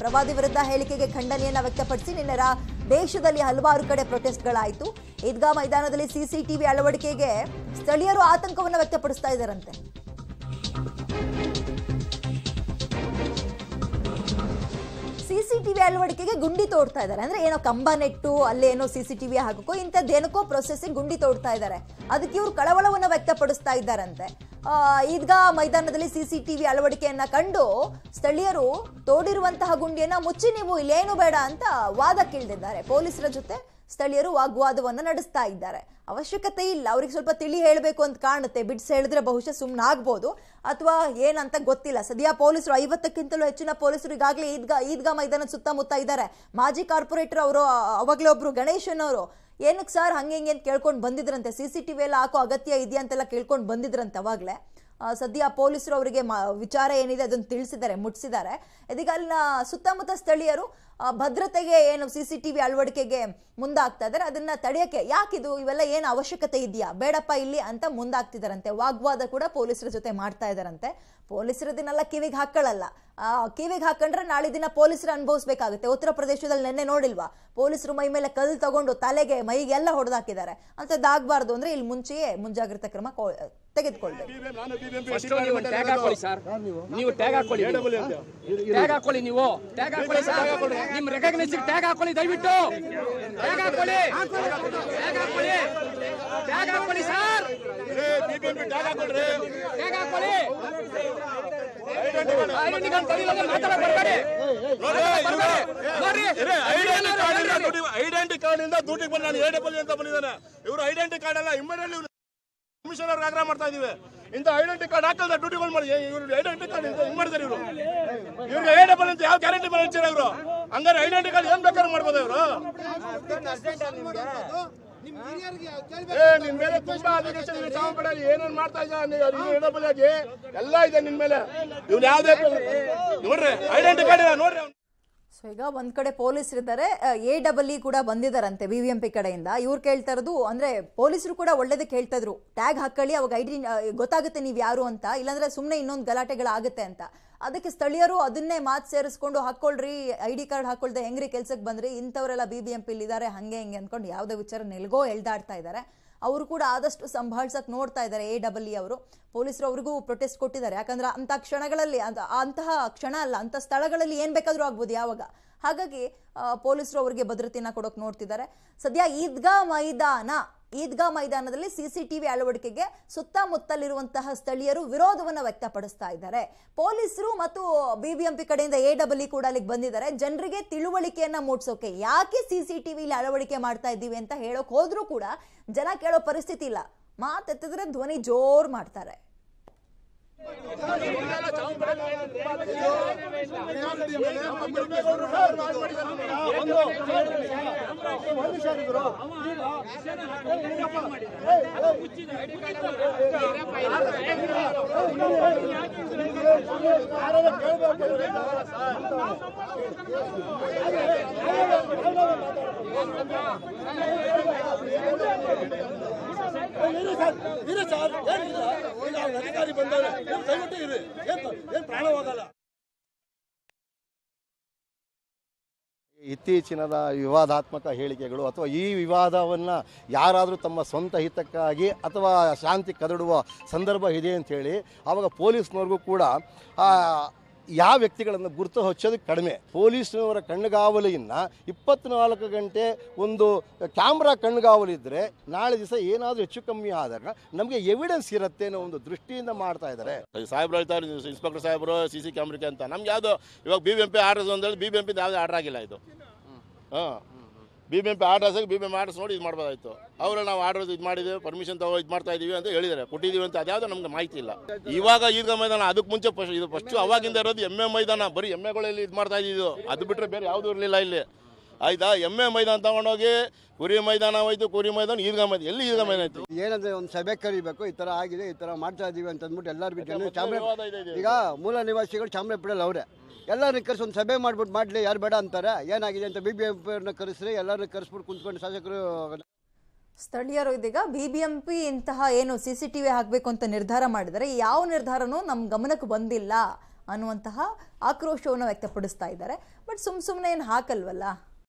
ಪ್ರವಾದಿ ವಿರುದ್ಧ ಹೇಳಿಕೆಗೆ ಖಂಡನೆಯನ್ನ ವ್ಯಕ್ತಪಡಿಸಿ ನಿನ್ನೆ ದೇಶದಲ್ಲಿ ಹಲವಾರು ಕಡೆ ಪ್ರೊಟೆಸ್ಟ್ ಪ್ರೊಟೆಸ್ಟ್ಗಳಾಯಿತು ಈದ್ಗಾ ಮೈದಾನದಲ್ಲಿ ಸಿಸಿಟಿವಿ ಅಳವಡಿಕೆಗೆ ಸ್ಥಳೀಯರು ಆತಂಕವನ್ನು ವ್ಯಕ್ತಪಡಿಸ್ತಾ ಇದ್ದಾರಂತೆ ಸಿಸಿಟಿವಿ ಅಳವಡಿಕೆಗೆ ಗುಂಡಿ ತೋಡ್ತಾ ಇದ್ದಾರೆ ಅಂದ್ರೆ ಏನೋ ಕಂಬ ನೆಟ್ಟು ಅಲ್ಲಿ ಏನೋ ಸಿಸಿಟಿವಿ ಹಾಕಕ್ಕೋ ಇಂಥದ್ದೇನಕ್ಕೋ ಪ್ರೊಸೆಸ್ ಗುಂಡಿ ತೋಡ್ತಾ ಇದ್ದಾರೆ ಅದಕ್ಕೆ ಇವರು ಕಳವಳವನ್ನು ವ್ಯಕ್ತಪಡಿಸ್ತಾ ಇದ್ದಾರಂತೆ ಈದ್ಗಾ ಮೈದಾನದಲ್ಲಿ ಸಿಸಿಟಿವಿ ಅಳವಡಿಕೆಯನ್ನ ಕಂಡು ಸ್ಥಳೀಯರು ತೋಡಿರುವಂತಹ ಗುಂಡಿಯನ್ನ ಮುಚ್ಚಿ ನೀವು ಇಲ್ಲೇನು ಬೇಡ ಅಂತ ವಾದ ಕೇಳಿದ್ದಾರೆ ಪೊಲೀಸರ ಜೊತೆ ಸ್ಥಳೀಯರು ವಾಗ್ವಾದವನ್ನು ನಡೆಸ್ತಾ ಇದ್ದಾರೆ ಅವಶ್ಯಕತೆ ಇಲ್ಲ ಅವ್ರಿಗೆ ಸ್ವಲ್ಪ ತಿಳಿ ಹೇಳಬೇಕು ಅಂತ ಕಾಣುತ್ತೆ ಬಿಡ್ಸ್ ಹೇಳಿದ್ರೆ ಬಹುಶಃ ಸುಮ್ಮನೆ ಆಗ್ಬೋದು ಅಥವಾ ಏನಂತ ಗೊತ್ತಿಲ್ಲ ಸದ್ಯ ಪೊಲೀಸರು ಐವತ್ತಕ್ಕಿಂತಲೂ ಹೆಚ್ಚಿನ ಪೊಲೀಸರು ಈಗಾಗಲೇ ಈದ್ಗಾ ಈದ್ಗಾ ಮೈದಾನ ಸುತ್ತಮುತ್ತ ಇದ್ದಾರೆ ಮಾಜಿ ಕಾರ್ಪೊರೇಟರ್ ಅವರು ಅವಾಗಲೇ ಒಬ್ರು ಗಣೇಶನ್ ಏನಕ್ಕೆ ಸರ್ ಹಂಗೆ ಹಿಂಗೆ ಅಂತ ಕೇಳ್ಕೊಂಡು ಬಂದಿದ್ರಂತೆ ಸಿ ಸಿ ಟಿ ವಿ ಎಲ್ಲ ಹಾಕೋ ಅಗತ್ಯ ಇದೆಯಾ ಅಂತೆಲ್ಲ ಕೇಳ್ಕೊಂಡು ಬಂದಿದ್ರಂತೆ ಅವಾಗಲೇ ಸದ್ಯ ಪೊಲೀಸರು ಅವರಿಗೆ ವಿಚಾರ ಏನಿದೆ ಅದನ್ನು ತಿಳಿಸಿದ್ದಾರೆ ಮುಟ್ಟಿಸಿದ್ದಾರೆ ಇದೀಗ ಅಲ್ಲಿನ ಸುತ್ತಮುತ್ತ ಸ್ಥಳೀಯರು ಭದ್ರತೆಗೆ ಏನು ಸಿ ಸಿ ಟಿ ಅಳವಡಿಕೆಗೆ ಮುಂದಾಗ್ತಾ ಇದಾರೆ ಅದನ್ನ ತಡೆಯೋಕ್ಕೆ ಯಾಕಿದು ಇವೆಲ್ಲ ಏನು ಅವಶ್ಯಕತೆ ಇದೆಯಾ ಬೇಡಪ್ಪ ಇಲ್ಲಿ ಅಂತ ಮುಂದಾಗ್ತಿದಾರಂತೆ ವಾಗ್ವಾದ ಕೂಡ ಪೊಲೀಸರ ಜೊತೆ ಮಾಡ್ತಾ ಇದ್ದಾರಂತೆ ಪೊಲೀಸರದನ್ನೆಲ್ಲ ಕಿವಿಗೆ ಹಾಕೊಳ್ಳಲ್ಲ ಕಿವಿಗೆ ಹಾಕೊಂಡ್ರೆ ನಾಳೆ ದಿನ ಪೊಲೀಸರು ಅನುಭವಿಸ್ಬೇಕಾಗುತ್ತೆ ಉತ್ತರ ಪ್ರದೇಶದಲ್ಲಿ ನಿನ್ನೆ ನೋಡಿಲ್ವಾ ಪೊಲೀಸರು ಮೈ ಮೇಲೆ ಕಲ್ಲು ತಗೊಂಡು ತಲೆಗೆ ಮೈಗೆಲ್ಲ ಹೊಡೆದಾಕಿದ್ದಾರೆ ಅಂಥದ್ದಾಗಬಾರ್ದು ಅಂದ್ರೆ ಇಲ್ಲಿ ಮುಂಚೆಯೇ ಮುಂಜಾಗ್ರತಾ ಕ್ರಮ ತೆಗೆದುಕೊಳ್ಬೇಕು ನೀವು ಟ್ಯಾಗ್ ಹಾಕೊಳ್ಳಿ ನೀವು ಟ್ಯಾಗ್ ಹಾಕೊಳ್ಳಿ ನೀವು ಟ್ಯಾಗ್ ಹಾಕೊಳ್ಳಿ ನಿಮ್ ರೆಕಗ್ನೈಸಿಗೆ ಟ್ಯಾಗ್ ಹಾಕೊಳ್ಳಿ ದಯವಿಟ್ಟು ಟ್ಯಾಗ್ ಹಾಕೊಳ್ಳಿ ಟ್ಯಾಗ್ ಹಾಕೊಳ್ಳಿ ಟ್ಯಾಗ್ ಹಾಕೊಳ್ಳಿ ಸರ್ ಟ್ಯಾಗ್ ಹಾಕೊಳ್ರಿ ಟ್ಯಾಗ್ ಹಾಕೊಳ್ಳಿ ಐಡೆಂಟಿ ಕಾರ್ಡ್ ಇಂದ ಡ್ಯೂಟಿಗೆ ಬಂದ ನಾನು ಏಡಪಲ್ಲಿ ಅಂತ ಬಂದಿದ್ದಾನೆ ಇವರು ಐಡೆಂಟಿ ಕಾರ್ಡ್ ಅಲ್ಲ ಇಮ್ಮಿಡಿಯೇಟ್ಲಿ ಕಮಿಷನ್ ಅವ್ರಿಗೆ ಆಗ್ರಹ ಮಾಡ್ತಾ ಇದೀವಿ ಇಂತ ಐಡೆಂಟಿ ಕಾರ್ಡ್ ಹಾಕಲ್ದ ಡ್ಯೂಟಿಗಳು ಮಾಡಿ ಇವ್ರು ಐಡೆಂಟಿ ಕಾರ್ಡ್ ಹಿಂಗ್ ಮಾಡಿದಾರೆ ಇವರು ಇವ್ರಿಗೆ ಎ ಡಬಲ್ ಅಂತ ಯಾವ ಗ್ಯಾರಂಟಿ ಮಾಡಿರ್ತಾರೆ ಇವರು ಹಂಗಾರೆ ಐಡೆಂಟಿ ಕಾರ್ಡ್ ಏನ್ ಬೇಕಾದ್ರೆ ಮಾಡ್ಬೋದ ಇವರು ನಿನ್ ಮೇಲೆ ತುಂಬಾ ಏನೇನ್ ಮಾಡ್ತಾ ಇದ್ದಾರೆ ಎಲ್ಲ ಇದೆ ನಿನ್ ಮೇಲೆ ಇವ್ನು ಯಾವ್ದೇ ನೋಡ್ರಿ ಐಡೆಂಟಿ ಕಾರ್ಡ್ ಇದೆ ನೋಡ್ರಿ ಸೊ ಈಗ ಒಂದ್ ಕಡೆ ಪೊಲೀಸರು ಇದ್ದಾರೆ ಎ ಡಬಲ್ ಇ ಕೂಡ ಬಂದಿದ್ದಾರಂತೆ ಬಿ ವಿ ಎಂ ಪಿ ಕಡೆಯಿಂದ ಇವ್ರು ಕೇಳ್ತಾ ಇರೋದು ಅಂದ್ರೆ ಪೊಲೀಸರು ಕೂಡ ಒಳ್ಳೇದಕ್ಕೆ ಕೇಳ್ತಾ ಇದ್ರು ಟ್ಯಾಗ್ ಹಾಕೊಳ್ಳಿ ಅವಾಗ ಐಡಿ ಗೊತ್ತಾಗುತ್ತೆ ನೀವು ಯಾರು ಅಂತ ಇಲ್ಲಾಂದ್ರೆ ಸುಮ್ಮನೆ ಇನ್ನೊಂದು ಗಲಾಟೆಗಳಾಗುತ್ತೆ ಅಂತ ಅದಕ್ಕೆ ಸ್ಥಳೀಯರು ಅದನ್ನೇ ಮಾತು ಸೇರಿಸ್ಕೊಂಡು ಹಾಕೊಳ್ರಿ ಐ ಡಿ ಕಾರ್ಡ್ ಹಾಕೊಳ್ದೆ ಹೆಂಗ್ರಿ ಕೆಲ್ಸಕ್ಕೆ ಬಂದ್ರಿ ಇಂಥವರೆಲ್ಲ ಬಿ ಬಿ ಎಂ ಪಿ ಇದ್ದಾರೆ ಹಂಗೆ ಹಿಂಗೆ ಅನ್ಕೊಂಡು ಯಾವುದೇ ವಿಚಾರ ನೆಲ್ಗೋ ಹೇಳ್ದಾಡ್ತಾ ಇದ್ದಾರೆ ಅವರು ಕೂಡ ಆದಷ್ಟು ಸಂಭಾಳಿಸಕ್ಕೆ ನೋಡ್ತಾ ಇದ್ದಾರೆ ಎ ಡಬಲ್ ಇ ಅವರು ಪೊಲೀಸರು ಅವ್ರಿಗೂ ಪ್ರೊಟೆಸ್ಟ್ ಕೊಟ್ಟಿದ್ದಾರೆ ಯಾಕಂದ್ರೆ ಅಂಥ ಕ್ಷಣಗಳಲ್ಲಿ ಅಂತಹ ಕ್ಷಣ ಅಲ್ಲ ಅಂಥ ಸ್ಥಳಗಳಲ್ಲಿ ಏನು ಬೇಕಾದರೂ ಆಗ್ಬೋದು ಯಾವಾಗ ಹಾಗಾಗಿ ಪೊಲೀಸರು ಅವರಿಗೆ ಭದ್ರತೆಯನ್ನು ಕೊಡೋಕೆ ನೋಡ್ತಿದ್ದಾರೆ ಸದ್ಯ ಈದ್ಗಾ ಮೈದಾನ ಈದ್ಗಾ ಮೈದಾನದಲ್ಲಿ ಸಿಸಿಟಿವಿ ಅಳವಡಿಕೆಗೆ ಸುತ್ತಮುತ್ತಲಿರುವಂತಹ ಸ್ಥಳೀಯರು ವಿರೋಧವನ್ನು ವ್ಯಕ್ತಪಡಿಸ್ತಾ ಇದ್ದಾರೆ ಪೊಲೀಸರು ಮತ್ತು ಬಿಬಿಎಂಪಿ ಕಡೆಯಿಂದ ಎ ಡಬ್ಲ್ಯೂ ಕೂಡ ಅಲ್ಲಿಗೆ ಬಂದಿದ್ದಾರೆ ಜನರಿಗೆ ತಿಳುವಳಿಕೆಯನ್ನ ಮೂಡಿಸೋಕೆ ಯಾಕೆ ಸಿಸಿಟಿವಿ ಇಲ್ಲಿ ಅಳವಡಿಕೆ ಮಾಡ್ತಾ ಇದ್ದೀವಿ ಅಂತ ಹೇಳೋಕೆ ಹೋದ್ರೂ ಕೂಡ ಜನ ಕೇಳೋ ಪರಿಸ್ಥಿತಿ ಇಲ್ಲ ಮಾತೆತ್ತಿದ್ರೆ ಧ್ವನಿ ಜೋರ್ ಮಾಡ್ತಾರೆ ಒಂದು ಶಾಲೆಗಳು ಇರಿ ಸರ್ ಇರಿ ಸರ್ ಅಧಿಕಾರಿ ಏನು ಇರಿ ಏನು ಏನು ಇತ್ತೀಚಿನದ ವಿವಾದಾತ್ಮಕ ಹೇಳಿಕೆಗಳು ಅಥವಾ ಈ ವಿವಾದವನ್ನು ಯಾರಾದರೂ ತಮ್ಮ ಸ್ವಂತ ಹಿತಕ್ಕಾಗಿ ಅಥವಾ ಶಾಂತಿ ಕದಡುವ ಸಂದರ್ಭ ಇದೆ ಅಂಥೇಳಿ ಆವಾಗ ಪೊಲೀಸ್ನವ್ರಿಗೂ ಕೂಡ ಯಾವ ವ್ಯಕ್ತಿಗಳನ್ನು ಗುರುತು ಹಚ್ಚೋದು ಕಡಿಮೆ ಪೊಲೀಸ್ನವರ ಕಣ್ಗಾವಲಿಯನ್ನು ಇಪ್ಪತ್ನಾಲ್ಕು ಗಂಟೆ ಒಂದು ಕ್ಯಾಮ್ರಾ ಕಣ್ಗಾವಲಿದ್ದರೆ ನಾಳೆ ದಿವಸ ಏನಾದರೂ ಹೆಚ್ಚು ಕಮ್ಮಿ ಆದಾಗ ನಮಗೆ ಎವಿಡೆನ್ಸ್ ಇರುತ್ತೆ ಅನ್ನೋ ಒಂದು ದೃಷ್ಟಿಯಿಂದ ಮಾಡ್ತಾ ಇದ್ದಾರೆ ಸಾಹೇಬ್ರು ಹೇಳ್ತಾರೆ ಇನ್ಸ್ಪೆಕ್ಟರ್ ಸಾಹೇಬರು ಸಿ ಸಿ ಕ್ಯಾಮ್ರಿಕೆ ಅಂತ ನಮ್ಗೆ ಯಾವುದು ಇವಾಗ B B M P order ಅಂದರೆ ಬಿ ಬಿ ಎಂ ಪಿ ಯಾವುದೇ ಆರ್ಡರ್ ಆಗಿಲ್ಲ ಇದು ಹಾಂ B B M P B B orders ನೋಡಿ ಇದು ಮಾಡ್ಬೋದಾಯ್ತು ಅವರು ನಾವು ಆರ್ಡರ್ ಇದು ಮಾಡಿದ್ದೇವೆ ಪರ್ಮಿಷನ್ ತಗೋ ಇದು ಮಾಡ್ತಾ ಇದ್ದೀವಿ ಅಂತ ಹೇಳಿದ್ದಾರೆ ಕೊಟ್ಟಿದ್ದೀವಿ ಅಂತ ಅದ್ಯಾವುದೋ ನಮ್ಗೆ ಮಾಹಿತಿ ಇಲ್ಲ ಇವಾಗ ಈಗ ಮೈದಾನ ಅದಕ್ಕೆ ಮುಂಚೆ ಫಸ್ಟ್ ಇದು ಫಸ್ಟ್ ಅವಾಗಿಂದ ಇರೋದು ಎ ಮೈದಾನ ಬರೀ ಎಮ್ಮೆಗಳಲ್ಲಿ ಇದು ಮಾಡ್ತಾ ಇದ್ದಿದ್ದು ಅದು ಬಿಟ್ಟರೆ ಬೇರೆ ಯಾವುದೂ ಇರಲಿಲ್ಲ ಇಲ್ಲಿ ಆಯ್ತಾ ಎ ಮೈದಾನ ತಗೊಂಡೋಗಿ ಕುರಿ ಮೈದಾನ ಹೋಯ್ತು ಕುರಿ ಮೈದಾನ ಈದ್ಗಾ ಮೈದಾನ ಎಲ್ಲಿ ಈಗ ಮೈದಾನ ಆಯ್ತು ಏನಂದ್ರೆ ಒಂದು ಸಭೆ ಕರಿಬೇಕು ಈ ತರ ಆಗಿದೆ ಈ ತರ ಮಾಡ್ತಾ ಇದೀವಿ ಅಂತ ಅಂದ್ಬಿಟ್ಟು ಎಲ್ಲರೂ ಈಗ ಮೂಲ ನಿವಾಸಿಗಳು ಬಿಡಲ್ಲ ಅವರೇ ಎಲ್ಲರನ್ನ ಕರೆಸಿ ಒಂದು ಸಭೆ ಮಾಡ್ಬಿಟ್ಟು ಮಾಡಲಿ ಯಾರು ಬೇಡ ಅಂತಾರೆ ಏನಾಗಿದೆ ಅಂತ ಬಿ ಬಿ ಪಿಯವ್ರನ್ನ ಕರೆಸ್ರಿ ಎಲ್ಲರನ್ನ ಕರೆಸ್ಬಿಟ್ಟು ಕುಂತ್ಕೊಂಡು ಶಾಸಕರು ಸ್ಥಳೀಯರು ಇದೀಗ ಬಿ ಬಿ ಎಂ ಪಿ ಇಂತಹ ಏನು ಸಿ ಸಿ ಟಿ ವಿ ಹಾಕಬೇಕು ಅಂತ ನಿರ್ಧಾರ ಮಾಡಿದರೆ ಯಾವ ನಿರ್ಧಾರನೂ ನಮ್ಮ ಗಮನಕ್ಕೆ ಬಂದಿಲ್ಲ ಅನ್ನುವಂತಹ ಆಕ್ರೋಶವನ್ನು ವ್ಯಕ್ತಪಡಿಸ್ತಾ ಇದ್ದಾರೆ ಬಟ್ ಸುಮ್ಮ ಸುಮ್ಮನೆ ಏನು ಹಾಕಲ್ವಲ್ಲ